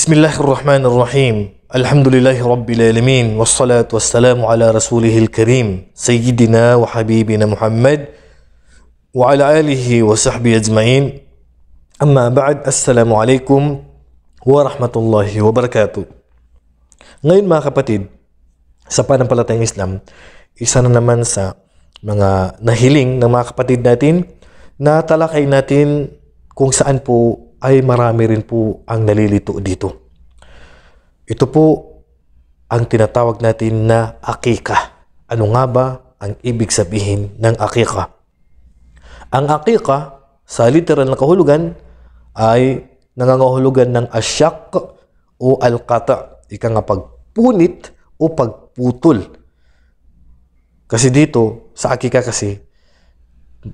بسم الله الرحمن الرحيم الحمد لله رب العالمين والصلاة والسلام على رسوله الكريم سيدنا وحبيبنا محمد وعلى آله وصحبه أجمعين أما بعد السلام عليكم ورحمة الله وبركاته Ngayon mga kapatid, sa panampalatayang Islam, isa na naman sa mga nahiling ng mga kapatid natin na talakay natin kung saan po ay marami rin po ang nalilito dito. Ito po ang tinatawag natin na akika. Ano nga ba ang ibig sabihin ng akika? Ang akika sa literal na kahulugan ay nangangahulugan ng asyak o alkata, ika nga pagpunit o pagputol. Kasi dito, sa akika kasi,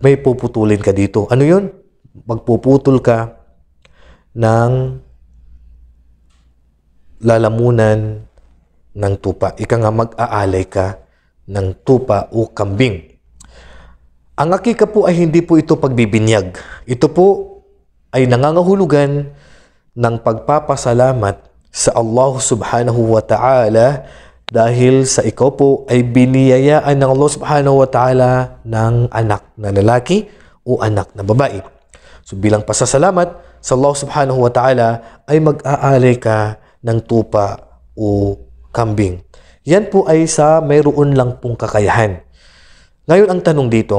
may puputulin ka dito. Ano yun? Magpuputol ka ng lalamunan ng tupa. Ika nga mag-aalay ka ng tupa o kambing. Ang akika po ay hindi po ito pagbibinyag. Ito po ay nangangahulugan ng pagpapasalamat sa Allah subhanahu wa ta'ala dahil sa ikaw po ay biniyayaan ng Allah subhanahu wa ta'ala ng anak na lalaki o anak na babae. So bilang pasasalamat, sa Allah subhanahu wa ta'ala ay mag aalay ka ng tupa o kambing. Yan po ay sa mayroon lang pong kakayahan. Ngayon ang tanong dito,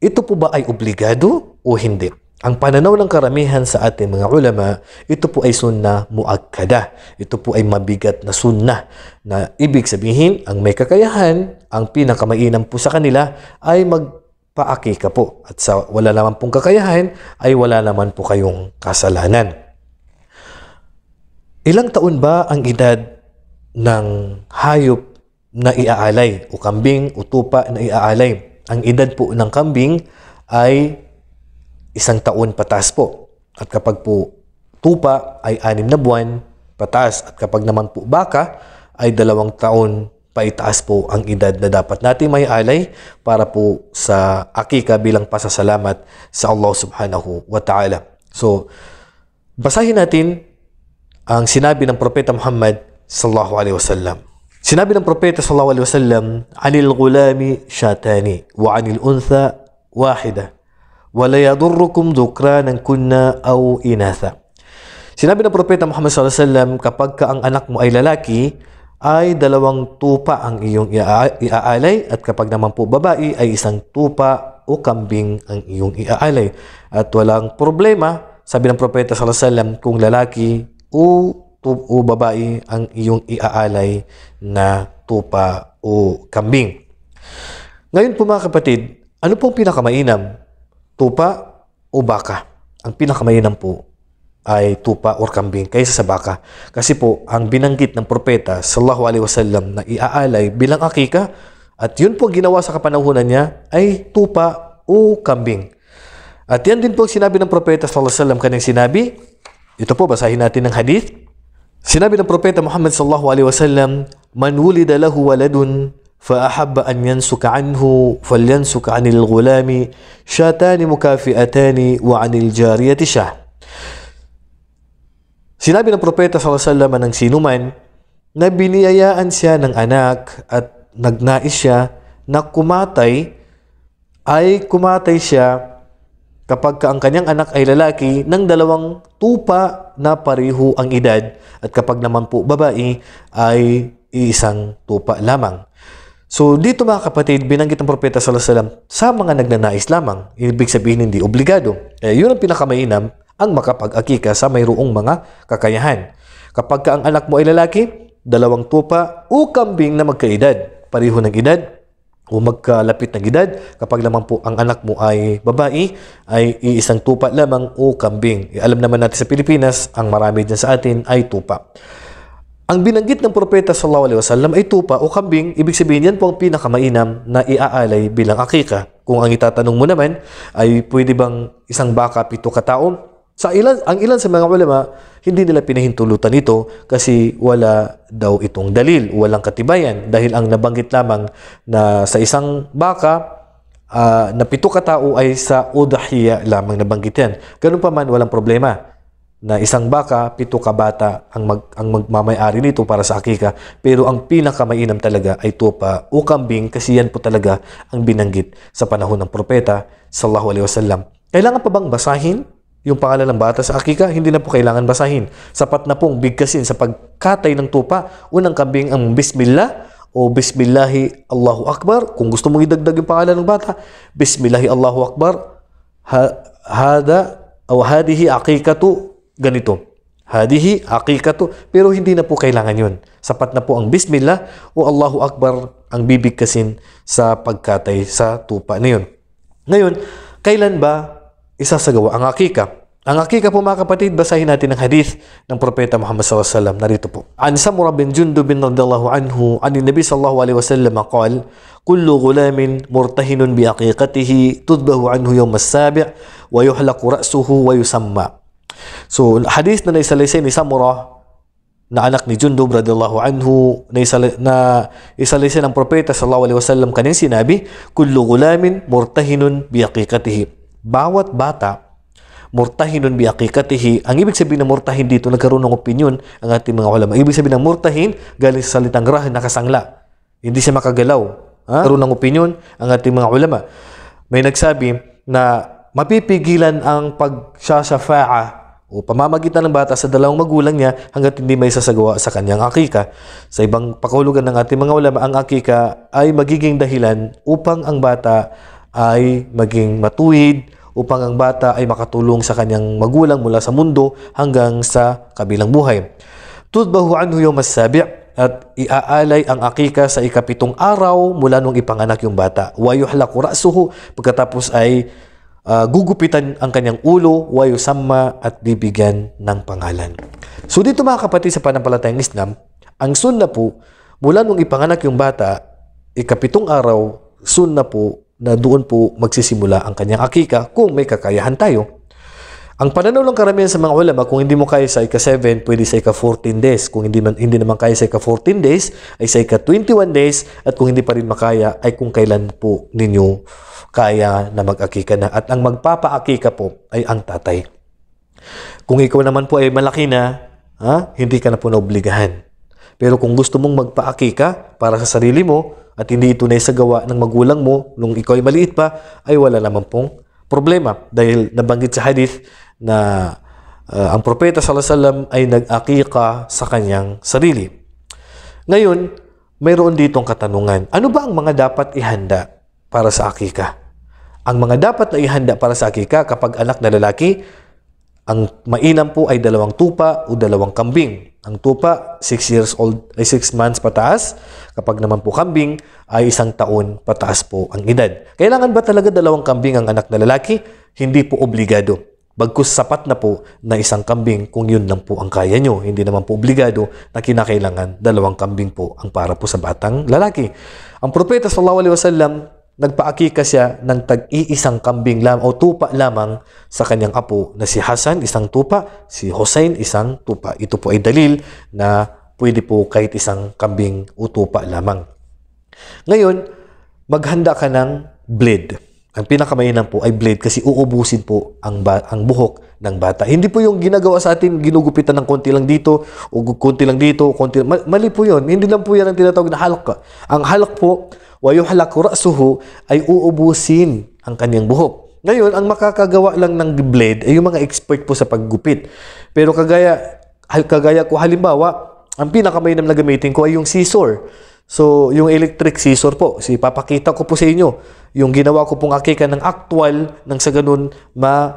ito po ba ay obligado o hindi? Ang pananaw ng karamihan sa ating mga ulama, ito po ay sunna muakkada. Ito po ay mabigat na sunna na ibig sabihin ang may kakayahan, ang pinakamainam po sa kanila ay mag paaki ka po. At sa wala naman pong kakayahan, ay wala naman po kayong kasalanan. Ilang taon ba ang edad ng hayop na iaalay o kambing o tupa na iaalay? Ang edad po ng kambing ay isang taon pataas po. At kapag po tupa ay anim na buwan pataas. At kapag naman po baka ay dalawang taon paitaas po ang edad na dapat natin may alay para po sa akika bilang pasasalamat sa Allah subhanahu wa ta'ala. So, basahin natin ang sinabi ng Propeta Muhammad sallallahu alaihi wasallam. Sinabi ng Propeta sallallahu alaihi wasallam, "Anil gulami syatani wa anil untha wahida wa la yadurrukum dhukranan kunna aw inatha." Sinabi ng Propeta Muhammad sallallahu alaihi wasallam, kapag ka ang anak mo ay lalaki, ay dalawang tupa ang iyong iaalay at kapag naman po babae ay isang tupa o kambing ang iyong iaalay. At walang problema, sabi ng propeta sallallahu kung lalaki o, o babae ang iyong iaalay na tupa o kambing. Ngayon po mga kapatid, ano pong pinakamainam? Tupa o baka? Ang pinakamainam po ay tupa or kambing kaysa sa baka. Kasi po, ang binanggit ng propeta sallallahu alaihi wasallam na iaalay bilang akika at yun po ginawa sa kapanahunan niya ay tupa o kambing. At yan din po ang sinabi ng propeta sallallahu alaihi wasallam kanyang sinabi. Ito po basahin natin ng hadith. Sinabi ng propeta Muhammad sallallahu alaihi wasallam, "Man wulida lahu waladun فأحب أن ينسك عنه فلينسك عن الغلام شاتان مكافئتان وعن الجارية شاه Sinabi ng propeta sallallahu alaihi wasallam ng sinuman na biniyayaan siya ng anak at nagnais siya na kumatay ay kumatay siya kapag ka ang kanyang anak ay lalaki ng dalawang tupa na pareho ang edad at kapag naman po babae ay isang tupa lamang. So dito mga kapatid, binanggit ng propeta sallallahu alaihi wasallam sa mga nagnanais lamang. Ibig sabihin hindi obligado. Eh, yun ang pinakamainam ang makapag-akika sa mayroong mga kakayahan. Kapag ka ang anak mo ay lalaki, dalawang tupa o kambing na magkaedad, pariho ng edad o magkalapit ng edad. Kapag naman po ang anak mo ay babae, ay iisang tupa lamang o kambing. Eh, alam naman natin sa Pilipinas, ang marami dyan sa atin ay tupa. Ang binanggit ng propeta sallallahu alaihi wasallam ay tupa o kambing, ibig sabihin yan po ang pinakamainam na iaalay bilang akika. Kung ang itatanong mo naman ay pwede bang isang baka pito kataon sa ilan, ang ilan sa mga ulama, hindi nila pinahintulutan ito kasi wala daw itong dalil, walang katibayan. Dahil ang nabanggit lamang na sa isang baka, uh, na pito katao ay sa udahiya lamang nabanggit yan. Ganun pa man, walang problema na isang baka, pito kabata ang, mag, ang magmamayari nito para sa akika. Pero ang pinakamainam talaga ay tupa o kambing kasi yan po talaga ang binanggit sa panahon ng propeta sallallahu alaihi wasallam. Kailangan pa bang basahin yung pangalan ng bata sa akika, hindi na po kailangan basahin. Sapat na pong bigkasin sa pagkatay ng tupa. Unang kambing ang bismillah o bismillahi Allahu Akbar. Kung gusto mong idagdag yung pangalan ng bata, bismillahi Allahu Akbar, ha, hada o hadihi akikatu, ganito. Hadihi, akikatu. Pero hindi na po kailangan yun. Sapat na po ang Bismillah o Allahu Akbar ang bibigkasin sa pagkatay sa tupa na yun. Ngayon, kailan ba isasagawa ang akika. Ang akika po mga kapatid, basahin natin ang hadith ng Propeta Muhammad SAW. Narito po. An Samura bin Jundub bin radiyallahu anhu, anin Nabi sallallahu alaihi wasallam akal, Kullu gulamin murtahinun bi aqiqatihi, tudbahu anhu yawm as wa yuhlaku ra'suhu wa yusamma. So, hadith na naisalaysay ni Samura na anak ni Jundub radiyallahu anhu na, isala, na isalaysay ng Propeta sallallahu alaihi wasallam kanyang sinabi, Kullu gulamin murtahinun bi bawat bata murtahin nun biakikatihi. Ang ibig sabihin ng murtahin dito, nagkaroon ng opinion ang ating mga ulama. Ibig sabihin ng murtahin, galing sa salitang rahin, nakasangla. Hindi siya makagalaw. Ha? Karoon ng opinion ang ating mga ulama. May nagsabi na mapipigilan ang pagsasyafa'a o pamamagitan ng bata sa dalawang magulang niya hanggat hindi may sasagawa sa kanyang akika. Sa ibang pakulugan ng ating mga ulama, ang akika ay magiging dahilan upang ang bata ay maging matuwid, upang ang bata ay makatulong sa kanyang magulang mula sa mundo hanggang sa kabilang buhay. Tudbahu anhu yung masabi' at iaalay ang akika sa ikapitong araw mula nung ipanganak yung bata. Wa ra'suhu pagkatapos ay uh, gugupitan ang kanyang ulo, wa yusamma at bibigyan ng pangalan. So dito mga kapatid sa panampalatayang Islam, ang sunna po mula nung ipanganak yung bata, ikapitong araw, sunna po na doon po magsisimula ang kanyang akika kung may kakayahan tayo. Ang pananaw lang karamihan sa mga ulama, kung hindi mo kaya sa ika-7, pwede sa ika-14 days. Kung hindi, man, hindi naman kaya sa ika-14 days, ay sa ika-21 days. At kung hindi pa rin makaya, ay kung kailan po ninyo kaya na mag-akika na. At ang magpapaakika po ay ang tatay. Kung ikaw naman po ay malaki na, ha, hindi ka na po naobligahan. Pero kung gusto mong magpaakika para sa sarili mo at hindi ito naisagawa ng magulang mo nung ikaw ay maliit pa, ay wala naman pong problema. Dahil nabanggit sa hadith na uh, ang propeta sallallahu ay nag-akika sa kanyang sarili. Ngayon, mayroon ditong katanungan. Ano ba ang mga dapat ihanda para sa akika? Ang mga dapat na ihanda para sa akika kapag anak na lalaki, ang mainam po ay dalawang tupa o dalawang kambing. Ang tupa, 6 years old, ay 6 months pataas. Kapag naman po kambing, ay isang taon pataas po ang edad. Kailangan ba talaga dalawang kambing ang anak na lalaki? Hindi po obligado. Bagkus sapat na po na isang kambing kung yun lang po ang kaya nyo. Hindi naman po obligado na kinakailangan dalawang kambing po ang para po sa batang lalaki. Ang propeta sallallahu alaihi wasallam nagpaakika siya ng tag-iisang kambing lamang o tupa lamang sa kanyang apo na si Hasan isang tupa, si Hussein isang tupa. Ito po ay dalil na pwede po kahit isang kambing o tupa lamang. Ngayon, maghanda ka ng blade. Ang pinakamainam po ay blade kasi uubusin po ang, ang buhok ng bata. Hindi po yung ginagawa sa atin, ginugupitan ng konti lang dito, o konti lang dito, konti lang. Mali po yun. Hindi lang po yan ang tinatawag na halak. Ang halak po وَيُحْلَكُ رَأْسُهُ ay uubusin ang kanyang buhok. Ngayon, ang makakagawa lang ng blade ay yung mga expert po sa paggupit. Pero kagaya, kagaya ko halimbawa, ang pinakamayinam na gamitin ko ay yung scissor. So, yung electric scissor po, si ipapakita ko po sa inyo yung ginawa ko pong akika ng actual nang sa ganun ma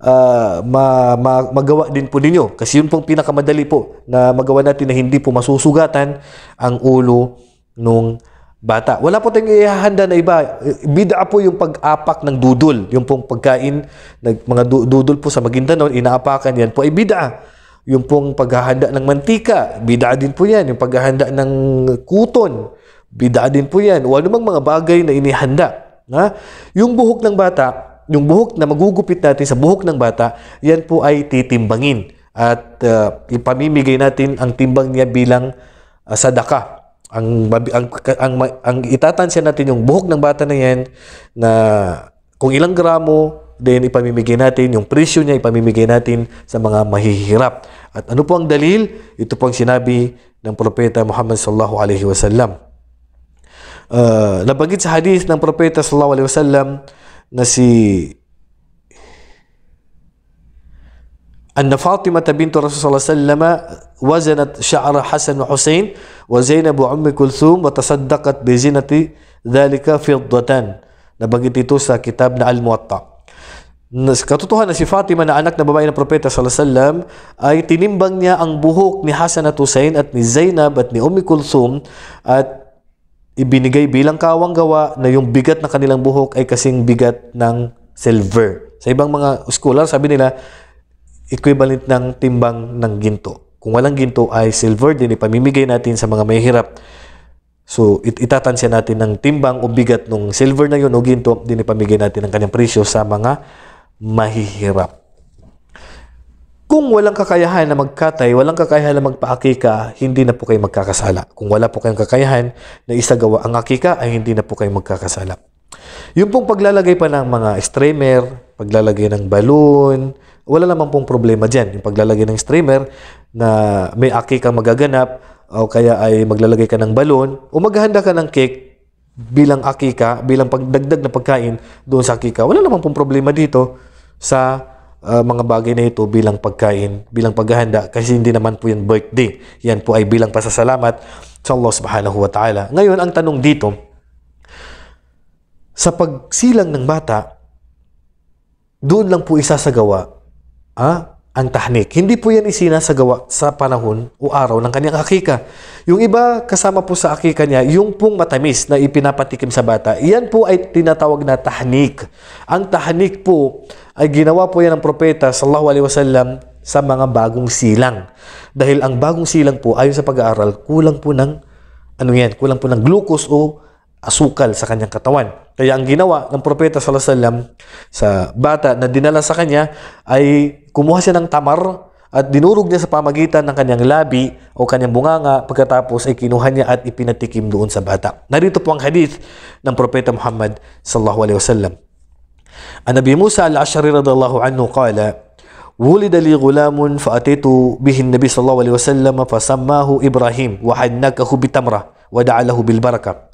uh, ma, ma, magawa din po ninyo. Kasi yun pong pinakamadali po na magawa natin na hindi po masusugatan ang ulo nung bata. Wala po tayong ihahanda na iba. Bida po yung pag-apak ng dudol. Yung pong pagkain, nag, mga dudol po sa Maguindanon, inaapakan yan po ay bida. Yung pong paghahanda ng mantika, bida din po yan. Yung paghahanda ng kuton, bida din po yan. O anumang mga bagay na inihanda. Ha? Yung buhok ng bata, yung buhok na magugupit natin sa buhok ng bata, yan po ay titimbangin. At uh, ipamimigay natin ang timbang niya bilang uh, sadaka ang ang ang, ang itatansya natin yung buhok ng bata na yan na kung ilang gramo then ipamimigay natin yung presyo niya ipamimigay natin sa mga mahihirap at ano po ang dalil ito po ang sinabi ng propeta Muhammad sallallahu alaihi wasallam uh, nabanggit sa hadith ng propeta sallallahu alaihi wasallam na si أن فاطمة بنت الرسول صلى الله عليه وسلم وزنت شعر حسن وحسين وزينب أم كلثوم وتصدقت بزينة ذلك فضة Nabanggit ito sa kitab na Al-Muwatta. Katotohanan na si Fatima na anak na babae ng propeta sallallahu alaihi wasallam ay tinimbang niya ang buhok ni Hasan at Hussein at ni Zainab at ni Ummi Kulthum at ibinigay bilang kawang gawa na yung bigat na kanilang buhok ay kasing bigat ng silver. Sa ibang mga scholar, sabi nila, equivalent ng timbang ng ginto. Kung walang ginto ay silver din ipamimigay natin sa mga mahihirap. So, it itatansya natin ng timbang o bigat ng silver na yun o ginto, din ipamigay natin ang kanyang presyo sa mga mahihirap. Kung walang kakayahan na magkatay, walang kakayahan na magpaakika, hindi na po kayo magkakasala. Kung wala po kayong kakayahan na isagawa ang akika, ay hindi na po kayo magkakasala. Yung pong paglalagay pa ng mga streamer, paglalagay ng balloon, wala naman pong problema dyan. Yung paglalagay ng streamer na may aki kang magaganap o kaya ay maglalagay ka ng balon o maghahanda ka ng cake bilang akika, bilang pagdagdag na pagkain doon sa akika. Wala naman pong problema dito sa uh, mga bagay na ito bilang pagkain, bilang paghahanda kasi hindi naman po yan birthday. Yan po ay bilang pasasalamat sa Allah subhanahu wa ta'ala. Ngayon, ang tanong dito, sa pagsilang ng bata, doon lang po isasagawa ah, ang tahnik. Hindi po yan isinasagawa sa panahon o araw ng kanyang akika. Yung iba kasama po sa akika niya, yung pong matamis na ipinapatikim sa bata, yan po ay tinatawag na tahnik. Ang tahnik po ay ginawa po yan ng propeta sallallahu alaihi wasallam sa mga bagong silang. Dahil ang bagong silang po ayon sa pag-aaral, kulang po ng ano yan, kulang po ng glucose o asukal sa kanyang katawan. Kaya ang ginawa ng propeta sallallahu alaihi wasallam sa bata na dinala sa kanya ay kumuha siya ng tamar at dinurog niya sa pamagitan ng kanyang labi o kanyang bunganga pagkatapos ay kinuha niya at ipinatikim doon sa bata. Narito po ang hadith ng Propeta Muhammad sallallahu alaihi wasallam. Ang Nabi Musa al-Ashari radallahu anhu kala, ولد لي غلام فأتيت به النبي صلى الله عليه وسلم فسماه إبراهيم وحنكه بتمره wada'alahu bil baraka.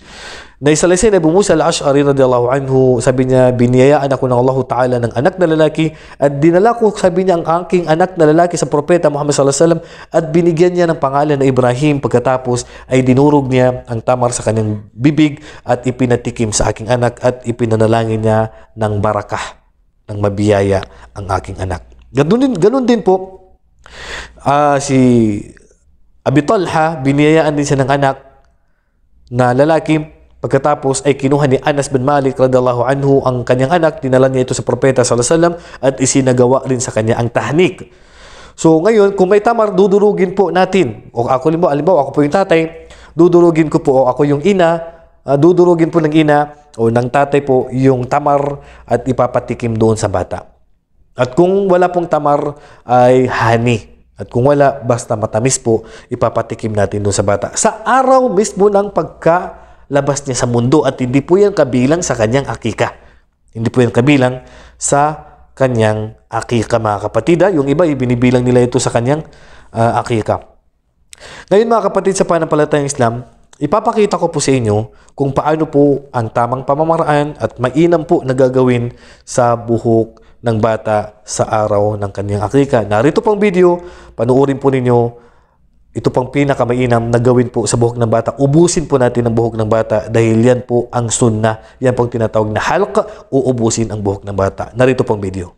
Naisalaysay ni Abu Musa al-Ash'ari radiyallahu anhu, sabi niya, biniyayaan ako ng Allah Ta'ala ng anak na lalaki at dinala ko, sabi niya, ang aking anak na lalaki sa propeta Muhammad sallallahu alaihi wasallam at binigyan niya ng pangalan na Ibrahim pagkatapos ay dinurog niya ang tamar sa kanyang bibig at ipinatikim sa aking anak at ipinanalangin niya ng barakah, ng mabiyaya ang aking anak. Ganun din, ganun din po, uh, si Abi Talha, biniyayaan din siya ng anak na lalaki Pagkatapos ay kinuha ni Anas bin Malik radallahu anhu ang kanyang anak, dinala niya ito sa propeta sallallahu alaihi wasallam at isinagawa rin sa kanya ang tahnik. So ngayon, kung may tamar, dudurugin po natin. O ako limbo, alimbawa, ako po yung tatay, dudurugin ko po, o ako yung ina, uh, dudurugin po ng ina o ng tatay po yung tamar at ipapatikim doon sa bata. At kung wala pong tamar ay honey. At kung wala, basta matamis po, ipapatikim natin doon sa bata. Sa araw mismo ng pagkalabas niya sa mundo at hindi po yan kabilang sa kanyang akika. Hindi po yan kabilang sa kanyang akika mga kapatid. Yung iba, ibinibilang nila ito sa kanyang uh, akika. Ngayon mga kapatid sa panampalatayang Islam, ipapakita ko po sa inyo kung paano po ang tamang pamamaraan at mainam po na gagawin sa buhok ng bata sa araw ng kanyang akika. Narito pang video, panuorin po ninyo ito pang pinakamainam na gawin po sa buhok ng bata. Ubusin po natin ang buhok ng bata dahil yan po ang sunna. Yan pong tinatawag na halka uubusin ang buhok ng bata. Narito pong video.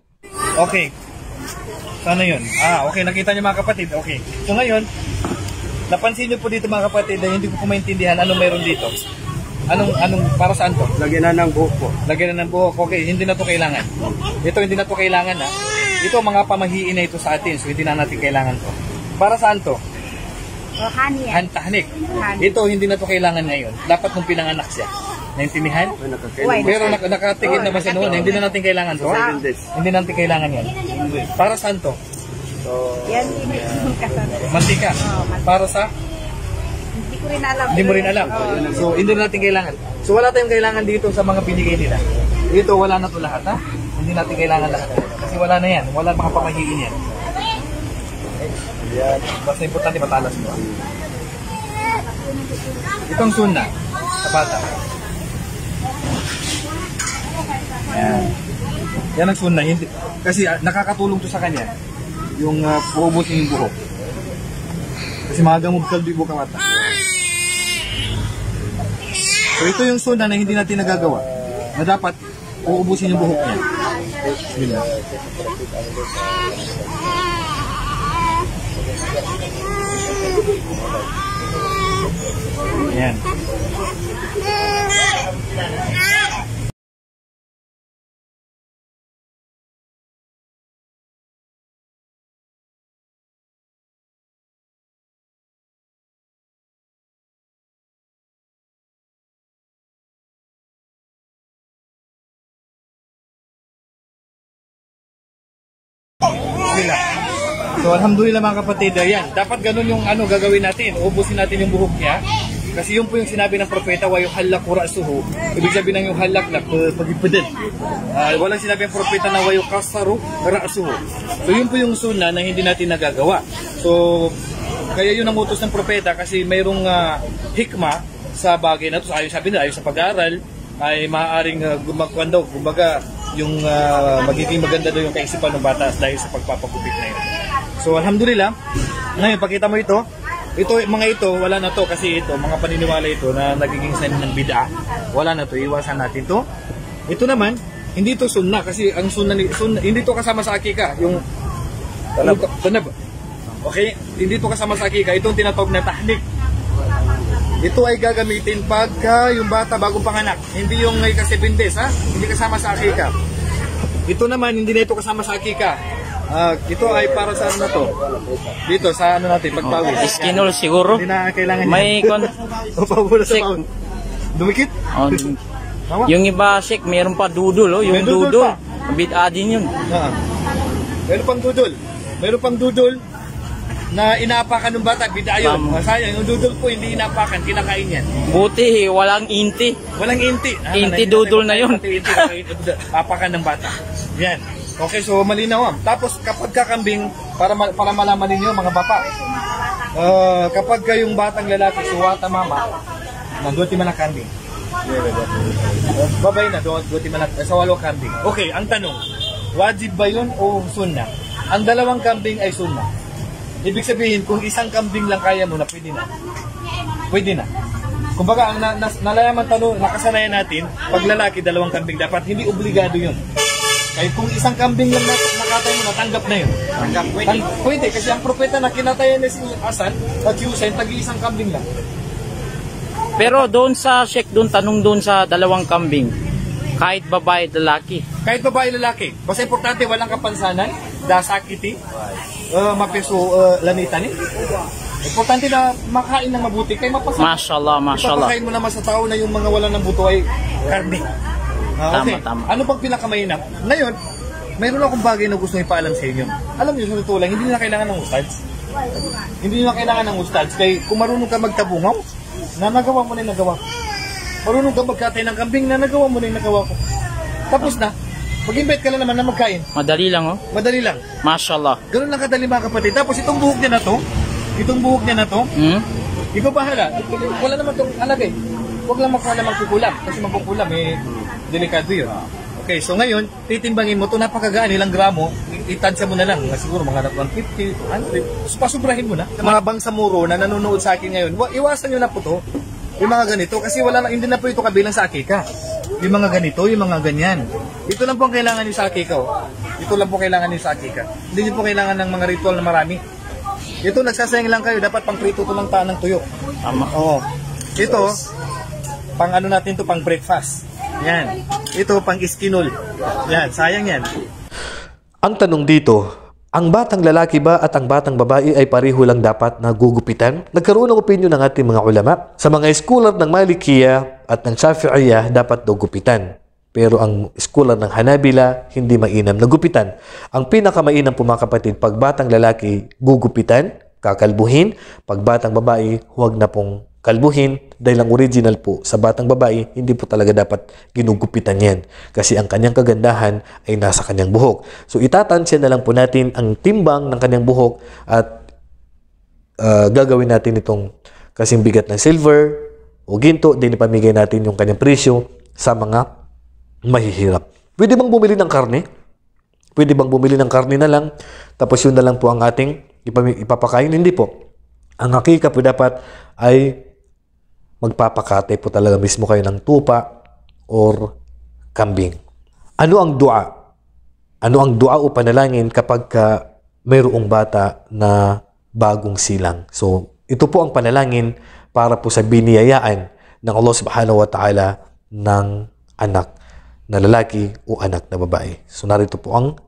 Okay. Sana yun. Ah, okay. Nakita niyo mga kapatid. Okay. So ngayon, napansin niyo po dito mga kapatid na hindi ko po maintindihan ano meron dito. Anong, anong, para saan to? Lagyan na ng buhok po. Lagyan na ng buhok. Okay, hindi na to kailangan. Ito, hindi na to kailangan ha. Ah. Ito, mga pamahiin na ito sa atin. So, hindi na natin kailangan to. Para saan to? Hanik. Han Hanik. Ito, hindi na to kailangan ngayon. Dapat nung pinanganak siya. Naintindihan? Pero nak nakatingin oh, na ba siya noon? Hindi na natin kailangan to? Hindi natin kailangan yan. Para saan to? So, yan, oh, mantika. Para sa? ko rin alam. Hindi mo rin alam. So, hindi natin kailangan. So, wala tayong kailangan dito sa mga binigay nila. Dito, wala na to lahat, ha? Hindi natin kailangan lahat. Kasi wala na yan. Wala mga pamahiin yan. Yan. Basta importante matalas mo. Itong suna sa bata. Yan. Yan ang sunna. Hindi, kasi uh, nakakatulong to sa kanya. Yung uh, ah, puubusin yung buhok. Kasi magamob kalbi buhok ang mata. So ito yung suna na hindi natin nagagawa. Na dapat uubusin yung buhok niya. Bismillah. lang. Ayan. So alhamdulillah mga kapatid, ayan, dapat ganun yung ano gagawin natin, ubusin natin yung buhok niya. Kasi yun po yung sinabi ng propeta, wa yung halak kura suho. Ibig sabihin ng yung halak na pagipidin. Uh, ah, walang sinabi ng propeta na wa yung kasaru ra'suho. So yun po yung suna na hindi natin nagagawa. So kaya yun ang utos ng propeta kasi mayroong uh, hikma sa bagay na to. So, ayon sabi nila, ayon sa pag-aaral, ay maaaring uh, ah, gumagkuhan daw, kumbaga yung uh, magiging maganda daw yung kaisipan ng bata dahil sa pagpapagupit na yun. So alhamdulillah, ngayon pakita mo ito. Ito mga ito wala na to kasi ito mga paniniwala ito na nagiging sign ng bid'a. Wala na to, iwasan natin to. Ito naman, hindi to sunna kasi ang sunna, sunna hindi to kasama sa akika yung tanab. tanab. Okay, hindi to kasama sa akika. Itong tinatawag na tahnik. Ito ay gagamitin pagka yung bata bagong panganak. Hindi yung ngay kasi bindes, ha? Hindi kasama sa akika. Ito naman, hindi na ito kasama sa akika. Ah, uh, ito ay para sa ano na to? Dito sa ano natin pagpawis. Oh, skinol siguro. Hindi na kailangan. May kon. Papawala sa pound. Dumikit? Oh, yung iba sik, meron pa dudol oh, yung May dudol. dudol. Bit adin ah yun. Uh, meron pang dudol. Meron pang dudol na inapakan ng bata, bida yun. Um, yung dudol po hindi inapakan, kinakain yan. Buti, walang inti. Walang inti. Ah, inti na, dudol na, na yun. Pati inti, papakan ng bata. Yan. Okay, so malinaw. Tapos kapag kakambing, para, ma para malaman ninyo mga bapa, uh, kapag kayong batang lalaki, suwata mama, nanduti man ang kambing. Uh, babay na, doon, guti man eh, sa walo kambing. Okay, ang tanong, wajib ba yun o sunna? Ang dalawang kambing ay sunna. Ibig sabihin, kung isang kambing lang kaya mo na, pwede na. Pwede na. Kumbaga, ang na, na, nalayaman tanong, nakasanayan natin, pag lalaki, dalawang kambing dapat, hindi obligado yun. Kahit kung isang kambing lang natin nakatay mo, natanggap na yun. Tanggap, pwede. Tang pwede, kasi ang propeta na kinatay ni si Asan at Hussein, tag-iisang kambing lang. Pero doon sa check doon, tanong doon sa dalawang kambing, kahit babae at lalaki. Kahit babae at lalaki. Basta importante, walang kapansanan, dasakiti, uh, mapiso, uh, lamitan eh. Importante na makain ng mabuti kay mapasa. Mashallah, mashallah. Ipapakain mo naman sa tao na yung mga wala ng buto ay karne. Ah, tama, tama. Ano pang pinakamainap? Ngayon, mayroon akong bagay na gusto ipaalam sa inyo. Alam niyo, sa totoo lang, hindi na kailangan ng ustads. Hindi na kailangan ng ustads. Kaya kung marunong ka magtabungaw, na nagawa mo na yung nagawa ko. Marunong ka magkatay ng kambing na nagawa mo na yung nagawa ko. Tapos na. Mag-invite ka na naman na magkain. Madali lang, oh. Madali lang. Mashallah. Ganun lang kadali, mga kapatid. Tapos itong buhok niya na to, itong buhok niya na to, hmm? ikaw bahala. Wala naman itong alagay. Eh, huwag lang makuha naman kukulam. Kasi magkukulam, eh, Delikado yun. Okay, so ngayon, titimbangin mo ito, napakagaan ilang gramo, itansya mo na lang, siguro mga 150, 200. So, pasubrahin mo na. Sa mga bangsamuro na nanonood sa akin ngayon, iwasan nyo na po to, yung mga ganito, kasi wala na, hindi na po ito kabilang sa akika. Yung mga ganito, yung mga ganyan. Ito lang po ang kailangan nyo sa akika. Oh. Ito lang po kailangan nyo sa akika. Hindi nyo po kailangan ng mga ritual na marami. Ito, nagsasayang lang kayo, dapat pang prito to lang taan ng tuyo. Tama. Oo. Ito, pang ano natin to pang breakfast. Yan. Ito pang iskinol. Yan, sayang yan. Ang tanong dito, ang batang lalaki ba at ang batang babae ay pareho lang dapat na gugupitan? Nagkaroon ng opinyon ng ating mga ulama. Sa mga scholar ng Malikiya at ng Shafi'iyah, dapat dugupitan. Pero ang scholar ng Hanabila, hindi mainam na gupitan. Ang pinakamainam po mga kapatid, pag batang lalaki, gugupitan, kakalbuhin. Pag batang babae, huwag na pong kalbuhin dahil ang original po sa batang babae hindi po talaga dapat ginugupitan yan kasi ang kanyang kagandahan ay nasa kanyang buhok. So itatansya na lang po natin ang timbang ng kanyang buhok at uh, gagawin natin itong kasing bigat ng silver o ginto din ipamigay natin yung kanyang presyo sa mga mahihirap. Pwede bang bumili ng karne? Pwede bang bumili ng karne na lang tapos yun na lang po ang ating ipapakain? Hindi po. Ang hakika po dapat ay magpapakate po talaga mismo kayo ng tupa or kambing. Ano ang dua? Ano ang dua o panalangin kapag ka mayroong bata na bagong silang? So, ito po ang panalangin para po sa biniyayaan ng Allah subhanahu wa ta'ala ng anak na lalaki o anak na babae. So, narito po ang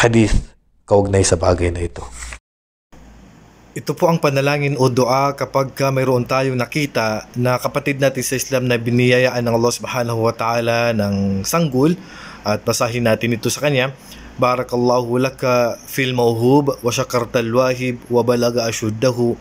hadith kaugnay sa bagay na ito. Ito po ang panalangin o doa kapag mayroon tayong nakita na kapatid natin sa Islam na biniyayaan ng Allah subhanahu wa ta'ala ng sanggol at basahin natin ito sa kanya. Barakallahu laka fil mawhub wa al wahib wa balaga ashuddahu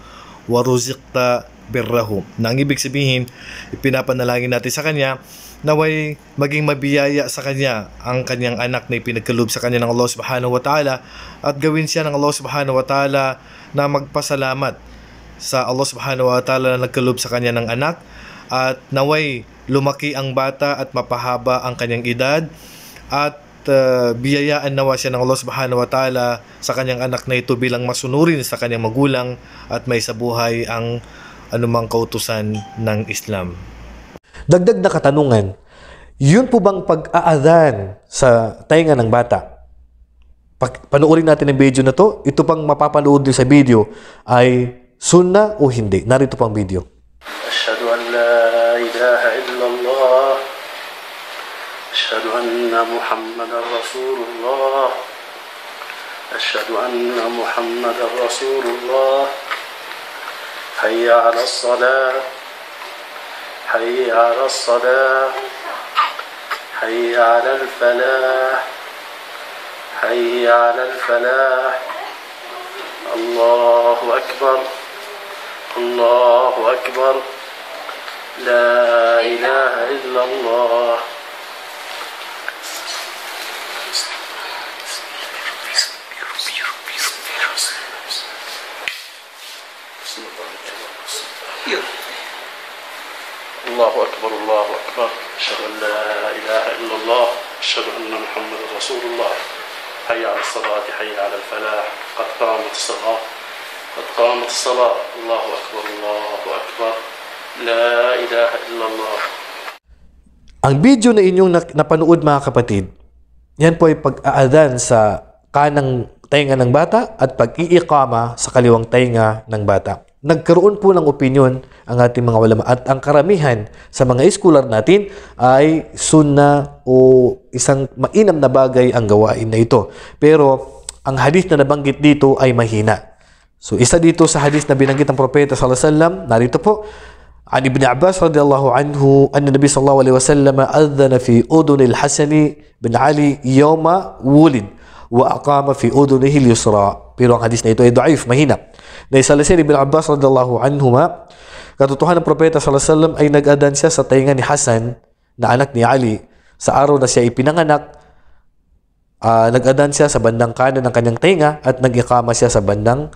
wa ruziqta birrahu. Na ang ibig sabihin, ipinapanalangin natin sa kanya naway maging mabiyaya sa kanya ang kanyang anak na ipinagkaloob sa kanya ng Allah Subhanahu wa Ta'ala at gawin siya ng Allah Subhanahu wa Ta'ala na magpasalamat sa Allah Subhanahu wa Ta'ala na nagkaloob sa kanya ng anak at naway lumaki ang bata at mapahaba ang kanyang edad at uh, biyayaan nawa siya ng Allah Subhanahu wa Ta'ala sa kanyang anak na ito bilang masunurin sa kanyang magulang at may sa buhay ang anumang kautusan ng Islam. Dagdag na katanungan, yun po bang pag-aadhan sa tainga ng bata? Pag, panoorin natin ang video na to. Ito pang mapapalood din sa video ay sunna o hindi. Narito pang video. Ashadu an la ilaha illallah. Ashadu anna Muhammadan Rasulullah. Ashadu anna Muhammadan Rasulullah. حي على الصلاة حي على الصلاة حي على الفلاح حي على الفلاح الله أكبر الله أكبر لا إله إلا الله الله أكبر الله أكبر أشهد أن لا إله إلا الله أشهد أن محمدا رسول الله حي على الصلاة حي على الفلاح قد قامت الصلاة قد قامت الصلاة الله أكبر الله أكبر لا إله إلا الله Ang video na inyong napanood mga kapatid, yan po ay pag-aadhan sa kanang tainga ng bata at pag-iikama sa kaliwang tainga ng bata. Nagkaroon po ng opinyon ang ating mga ulama. At ang karamihan sa mga scholar natin ay sunna o isang mainam na bagay ang gawain na ito. Pero ang hadith na nabanggit dito ay mahina. So isa dito sa hadith na binanggit ng propeta sallallahu alaihi wasallam, narito po, عن ابن عباس رضي الله عنه أن النبي صلى الله عليه وسلم أذن Hasan bin Ali yawma wulid wa aqama fi udunihi al-yusra. pero ang hadith na ito ay daif, mahina. Na isa ibn Abbas anhu ma, Katotohan ng propeta sallallahu alaihi wasallam ay nag-adan siya sa tainga ni Hasan na anak ni Ali sa araw na siya ipinanganak uh, nag-adan siya sa bandang kanan ng kanyang tenga at nag-ikama siya sa bandang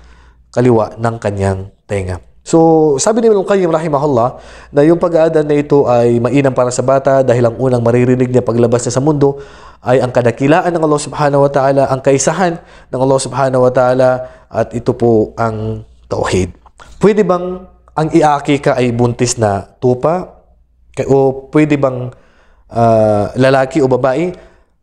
kaliwa ng kanyang tenga. So, sabi ni Ibn Qayyim rahimahullah na yung pag-aadan na ito ay mainam para sa bata dahil ang unang maririnig niya paglabas niya sa mundo ay ang kadakilaan ng Allah subhanahu wa ta'ala, ang kaisahan ng Allah subhanahu wa ta'ala at ito po ang tauhid. Pwede bang ang iaki ka ay buntis na tupa o pwede bang uh, lalaki o babae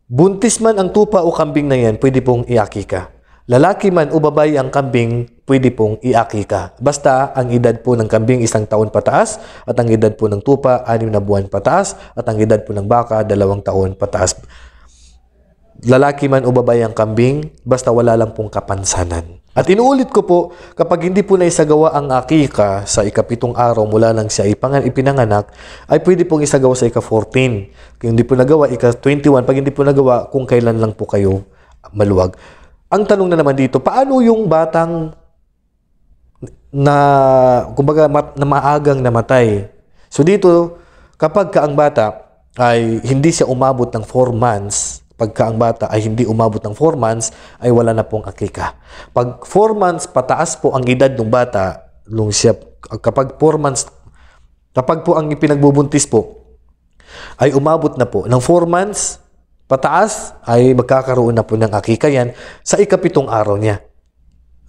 buntis man ang tupa o kambing na yan pwede pong iaki ka lalaki man o babae ang kambing pwede pong iaki ka basta ang edad po ng kambing isang taon pataas at ang edad po ng tupa anim na buwan pataas at ang edad po ng baka dalawang taon pataas lalaki man o babae ang kambing, basta wala lang pong kapansanan. At inuulit ko po, kapag hindi po naisagawa ang akika sa ikapitong araw mula nang siya ipangan, ipinanganak, ay pwede pong isagawa sa ika-14. Kung hindi po nagawa, ika-21. Pag hindi po nagawa, kung kailan lang po kayo maluwag. Ang tanong na naman dito, paano yung batang na, kumbaga, na maagang namatay? So dito, kapag ka ang bata ay hindi siya umabot ng 4 months, Pagka ang bata ay hindi umabot ng 4 months, ay wala na pong akika. Pag 4 months, pataas po ang edad ng bata, nung siya, kapag 4 months, kapag po ang ipinagbubuntis po, ay umabot na po ng 4 months, pataas, ay magkakaroon na po ng akika yan sa ikapitong araw niya.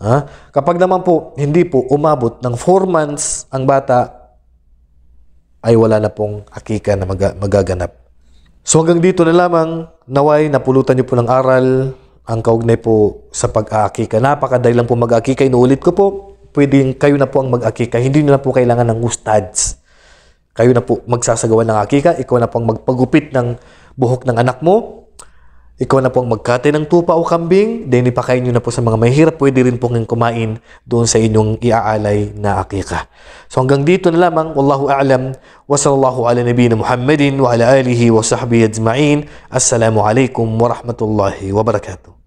Ha? Kapag naman po, hindi po umabot ng 4 months ang bata, ay wala na pong akika na mag- magaganap. So hanggang dito na lamang, naway napulutan niyo po ng aral ang kaugnay po sa pag-aakika. Napakadali lang po mag-aakika. Inuulit ko po, pwedeng kayo na po ang mag-aakika. Hindi nyo na po kailangan ng ustads. Kayo na po magsasagawa ng akika. Ikaw na po ang magpagupit ng buhok ng anak mo. Ikaw na po ang magkate ng tupa o kambing, then ipakain nyo na po sa mga mahirap. Pwede rin pong kumain doon sa inyong iaalay na akika. So hanggang dito na lamang. Wallahu a'lam. Wa sallallahu ala nabiyina Muhammadin wa ala alihi wa sahbihi ajma'in. Assalamu alaikum wa rahmatullahi wa barakatuh.